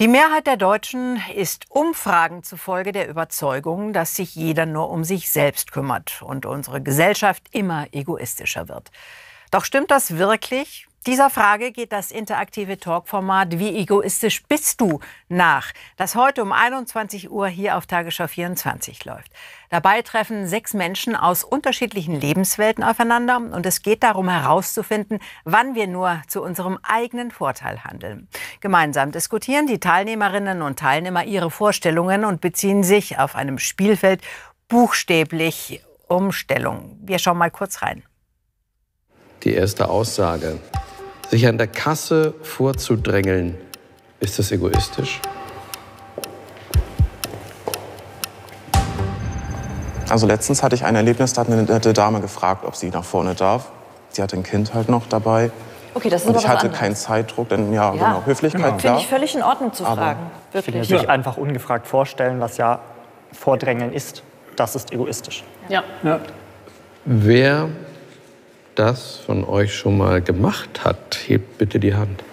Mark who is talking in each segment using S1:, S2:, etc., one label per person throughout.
S1: Die Mehrheit der Deutschen ist Umfragen zufolge der Überzeugung, dass sich jeder nur um sich selbst kümmert und unsere Gesellschaft immer egoistischer wird. Doch stimmt das wirklich? Dieser Frage geht das interaktive Talkformat Wie egoistisch bist du nach, das heute um 21 Uhr hier auf Tagesschau 24 läuft. Dabei treffen sechs Menschen aus unterschiedlichen Lebenswelten aufeinander und es geht darum herauszufinden, wann wir nur zu unserem eigenen Vorteil handeln. Gemeinsam diskutieren die Teilnehmerinnen und Teilnehmer ihre Vorstellungen und beziehen sich auf einem Spielfeld buchstäblich Umstellung. Wir schauen mal kurz rein.
S2: Die erste Aussage. Sich an der Kasse vorzudrängeln, ist das egoistisch? Also letztens hatte ich ein Erlebnis, da hat eine nette Dame gefragt, ob sie nach vorne darf.
S1: Sie hatte ein Kind halt noch dabei. Okay, das ist und ich hatte anderes. keinen Zeitdruck, denn ja, ja. genau, Höflichkeit genau. Finde ich völlig in Ordnung zu fragen, Aber wirklich. Sich ja. einfach ungefragt vorstellen, was ja Vordrängeln ist, das ist egoistisch. Ja. ja.
S2: Wer das von euch schon mal gemacht hat, Hebt bitte die Hand.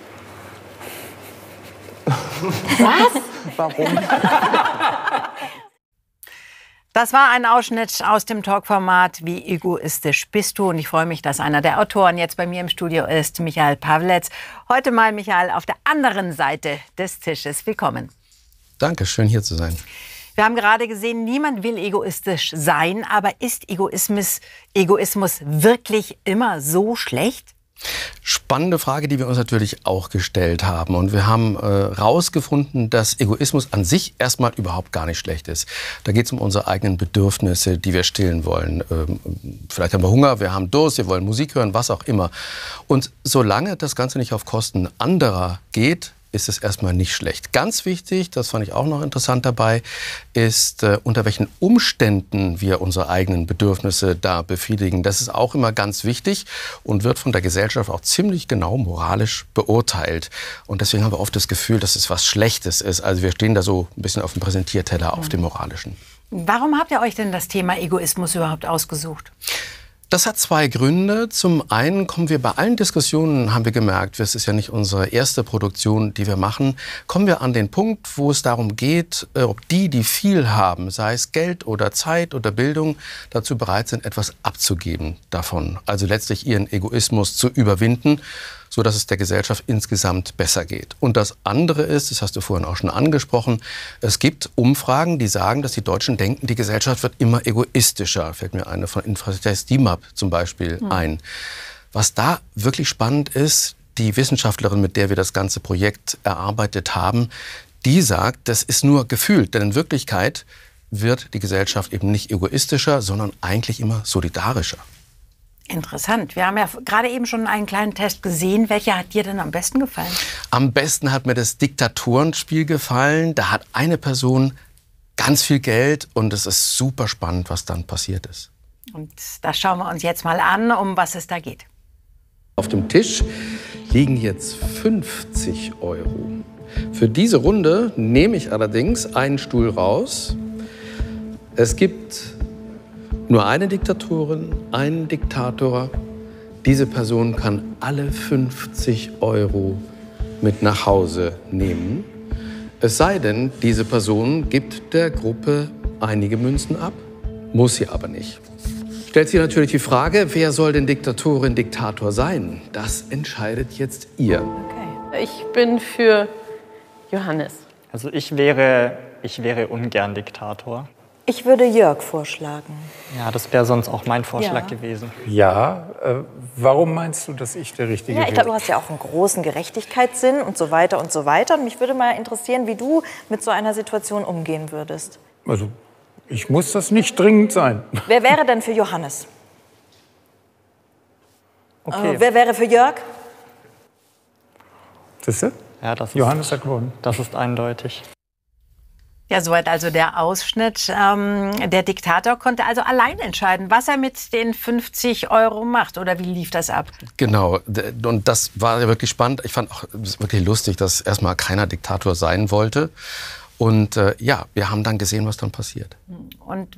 S2: Was? Warum?
S1: Das war ein Ausschnitt aus dem Talkformat Wie egoistisch bist du? Und ich freue mich, dass einer der Autoren jetzt bei mir im Studio ist, Michael Pavletz. Heute mal, Michael, auf der anderen Seite des Tisches. Willkommen.
S2: Danke, schön hier zu sein.
S1: Wir haben gerade gesehen, niemand will egoistisch sein, aber ist Egoismus, Egoismus wirklich immer
S2: so schlecht? Spannende Frage, die wir uns natürlich auch gestellt haben. Und wir haben herausgefunden, äh, dass Egoismus an sich erstmal überhaupt gar nicht schlecht ist. Da geht es um unsere eigenen Bedürfnisse, die wir stillen wollen. Ähm, vielleicht haben wir Hunger, wir haben Durst, wir wollen Musik hören, was auch immer. Und solange das Ganze nicht auf Kosten anderer geht, ist es erstmal nicht schlecht. Ganz wichtig, das fand ich auch noch interessant dabei, ist, äh, unter welchen Umständen wir unsere eigenen Bedürfnisse da befriedigen. Das ist auch immer ganz wichtig und wird von der Gesellschaft auch ziemlich genau moralisch beurteilt. Und deswegen haben wir oft das Gefühl, dass es was Schlechtes ist. Also wir stehen da so ein bisschen auf dem Präsentierteller, auf dem moralischen.
S1: Warum habt ihr euch denn das Thema Egoismus überhaupt ausgesucht?
S2: Das hat zwei Gründe. Zum einen kommen wir bei allen Diskussionen, haben wir gemerkt, es ist ja nicht unsere erste Produktion, die wir machen, kommen wir an den Punkt, wo es darum geht, äh, ob die, die viel haben, sei es Geld oder Zeit oder Bildung, dazu bereit sind, etwas abzugeben davon. Also letztlich ihren Egoismus zu überwinden so dass es der Gesellschaft insgesamt besser geht. Und das andere ist, das hast du vorhin auch schon angesprochen, es gibt Umfragen, die sagen, dass die Deutschen denken, die Gesellschaft wird immer egoistischer. Fällt mir eine von Infrasites Steamup zum Beispiel mhm. ein. Was da wirklich spannend ist, die Wissenschaftlerin, mit der wir das ganze Projekt erarbeitet haben, die sagt, das ist nur gefühlt, denn in Wirklichkeit wird die Gesellschaft eben nicht egoistischer, sondern eigentlich immer solidarischer.
S1: Interessant. Wir haben ja gerade eben schon einen kleinen Test gesehen. Welcher hat dir denn am besten gefallen?
S2: Am besten hat mir das Diktatorenspiel gefallen. Da hat eine Person ganz viel Geld und es ist super spannend, was dann passiert ist.
S1: Und das schauen wir uns jetzt mal an, um was es da geht.
S2: Auf dem Tisch liegen jetzt 50 Euro. Für diese Runde nehme ich allerdings einen Stuhl raus. Es gibt nur eine Diktatorin, ein Diktator. Diese Person kann alle 50 Euro mit nach Hause nehmen. Es sei denn, diese Person gibt der Gruppe einige Münzen ab, muss sie aber nicht. Stellt sich natürlich die Frage, wer soll denn Diktatorin, Diktator sein? Das entscheidet jetzt ihr.
S1: Okay. Ich bin für Johannes.
S2: Also ich wäre, ich wäre ungern Diktator.
S1: Ich würde Jörg vorschlagen. Ja, das wäre sonst auch mein Vorschlag ja. gewesen. Ja, äh,
S2: warum meinst du, dass ich der Richtige bin? Ja, ich glaube, du
S1: hast ja auch einen großen Gerechtigkeitssinn und so weiter und so weiter. Und mich würde mal interessieren, wie du mit so einer Situation umgehen würdest.
S2: Also, ich
S1: muss das nicht dringend sein. Wer wäre denn für Johannes? Äh, okay. Äh, wer wäre für Jörg? Siehst du? Ja, das ist, Johannes hat gewonnen. Das ist eindeutig. Ja, soweit also der Ausschnitt. Ähm, der Diktator konnte also allein entscheiden, was er mit den 50 Euro macht oder wie lief das
S2: ab? Genau, und das war wirklich spannend. Ich fand auch wirklich lustig, dass erstmal keiner Diktator sein wollte. Und äh, ja, wir haben dann gesehen, was dann passiert.
S1: Und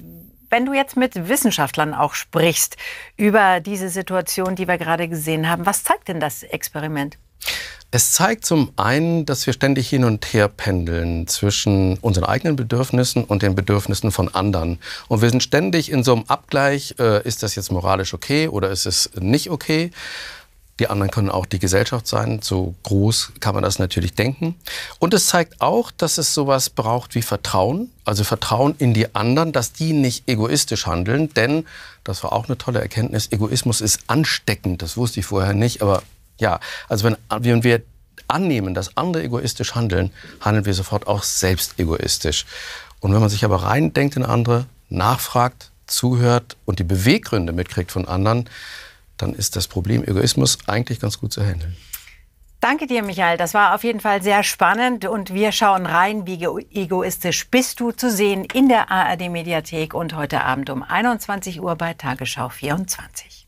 S1: wenn du jetzt mit Wissenschaftlern auch sprichst über diese Situation, die wir gerade gesehen haben, was zeigt denn das Experiment?
S2: Es zeigt zum einen, dass wir ständig hin und her pendeln zwischen unseren eigenen Bedürfnissen und den Bedürfnissen von anderen. Und wir sind ständig in so einem Abgleich, äh, ist das jetzt moralisch okay oder ist es nicht okay? Die anderen können auch die Gesellschaft sein. So groß kann man das natürlich denken. Und es zeigt auch, dass es sowas braucht wie Vertrauen. Also Vertrauen in die anderen, dass die nicht egoistisch handeln. Denn, das war auch eine tolle Erkenntnis, Egoismus ist ansteckend. Das wusste ich vorher nicht, aber ja, also wenn, wenn wir annehmen, dass andere egoistisch handeln, handeln wir sofort auch selbst egoistisch. Und wenn man sich aber reindenkt in andere, nachfragt, zuhört und die Beweggründe mitkriegt von anderen, dann ist das Problem Egoismus eigentlich ganz gut zu handeln.
S1: Danke dir, Michael. Das war auf jeden Fall sehr spannend und wir schauen rein, wie egoistisch bist du zu sehen in der ARD Mediathek und heute Abend um 21 Uhr bei Tagesschau 24.